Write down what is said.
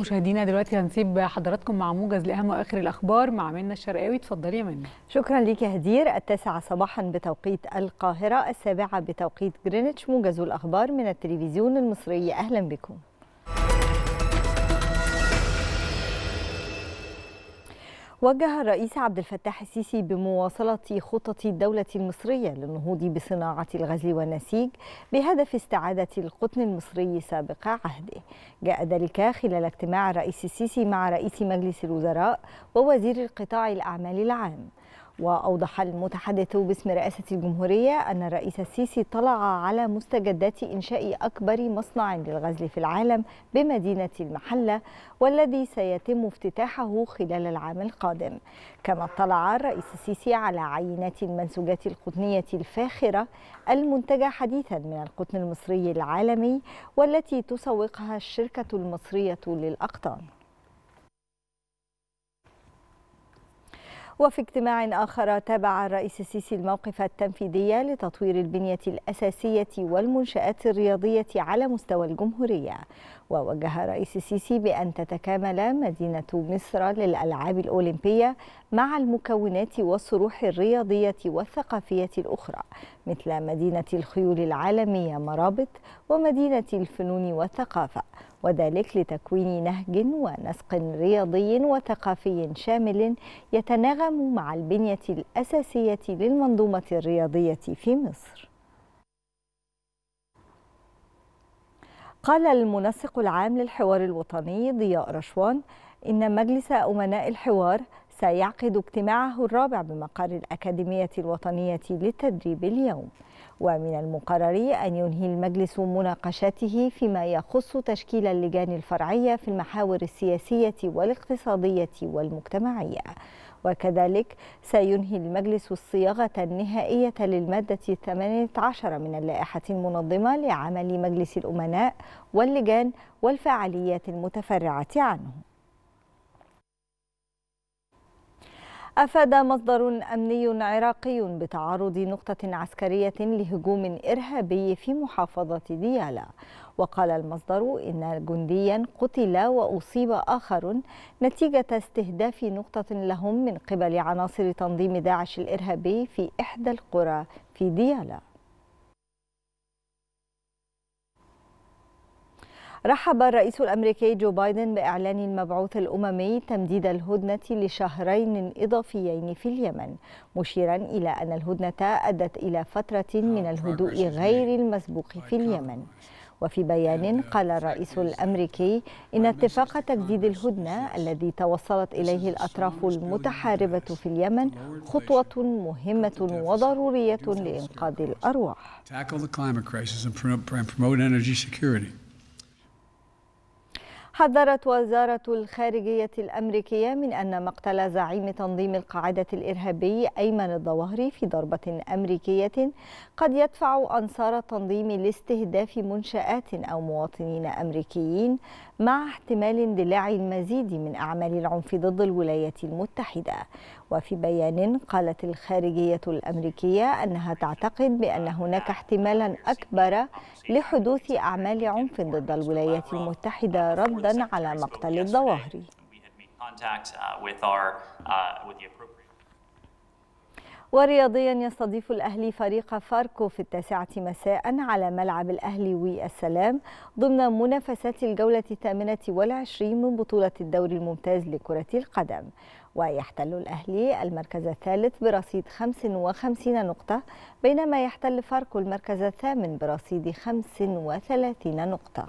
مشاهدينا دلوقتي هنسيب حضراتكم مع موجز لاهم واخر الاخبار مع منى الشرقاوي اتفضلي يا منى شكرا ليك يا هدير التاسعة صباحا بتوقيت القاهرة السابعة بتوقيت جرينتش موجز الاخبار من التلفزيون المصري اهلا بكم وجه الرئيس عبد الفتاح السيسي بمواصلة خطط الدولة المصرية للنهوض بصناعة الغزل والنسيج بهدف استعادة القطن المصري سابق عهده جاء ذلك خلال اجتماع الرئيس السيسي مع رئيس مجلس الوزراء ووزير القطاع الأعمال العام وأوضح المتحدث باسم رئاسة الجمهورية أن الرئيس السيسي طلع على مستجدات إنشاء أكبر مصنع للغزل في العالم بمدينة المحلة والذي سيتم افتتاحه خلال العام القادم كما اطلع الرئيس السيسي على عينات المنسوجات القطنية الفاخرة المنتجة حديثا من القطن المصري العالمي والتي تسوقها الشركة المصرية للأقطان وفي اجتماع آخر تابع الرئيس السيسي الموقف التنفيذي لتطوير البنية الأساسية والمنشآت الرياضية على مستوى الجمهورية ووجه الرئيس السيسي بأن تتكامل مدينة مصر للألعاب الأولمبية مع المكونات والصروح الرياضية والثقافية الأخرى مثل مدينة الخيول العالمية مرابط ومدينة الفنون والثقافة وذلك لتكوين نهج ونسق رياضي وثقافي شامل يتناغم مع البنية الأساسية للمنظومة الرياضية في مصر قال المنسق العام للحوار الوطني ضياء رشوان إن مجلس أمناء الحوار سيعقد اجتماعه الرابع بمقر الأكاديمية الوطنية للتدريب اليوم ومن المقرر أن ينهي المجلس مناقشته فيما يخص تشكيل اللجان الفرعية في المحاور السياسية والاقتصادية والمجتمعية وكذلك سينهي المجلس الصياغة النهائية للمادة الثمانية عشر من اللائحة المنظمة لعمل مجلس الأمناء واللجان والفعاليات المتفرعة عنه أفاد مصدر أمني عراقي بتعرض نقطة عسكرية لهجوم إرهابي في محافظة ديالا وقال المصدر إن جنديا قتل وأصيب آخر نتيجة استهداف نقطة لهم من قبل عناصر تنظيم داعش الإرهابي في إحدى القرى في ديالا رحب الرئيس الامريكي جو بايدن باعلان المبعوث الاممي تمديد الهدنه لشهرين اضافيين في اليمن مشيرا الى ان الهدنه ادت الى فتره من الهدوء غير المسبوق في اليمن وفي بيان قال الرئيس الامريكي ان اتفاق تجديد الهدنه الذي توصلت اليه الاطراف المتحاربه في اليمن خطوه مهمه وضروريه لانقاذ الارواح حذرت وزارة الخارجية الأمريكية من أن مقتل زعيم تنظيم القاعدة الإرهابي أيمن الظواهري في ضربة أمريكية قد يدفع أنصار التنظيم لاستهداف منشآت أو مواطنين أمريكيين مع احتمال اندلاع المزيد من أعمال العنف ضد الولايات المتحدة وفي بيان قالت الخارجية الأمريكية أنها تعتقد بأن هناك احتمالا أكبر لحدوث أعمال عنف ضد الولايات المتحدة رد تعمدا على مقتل الظواهري ورياضيا يستضيف الأهلي فريق فاركو في التاسعة مساء على ملعب الأهلي السلام ضمن منافسات الجولة الثامنة والعشرين من بطولة الدوري الممتاز لكرة القدم ويحتل الأهلي المركز الثالث برصيد 55 نقطة بينما يحتل فاركو المركز الثامن برصيد 35 نقطة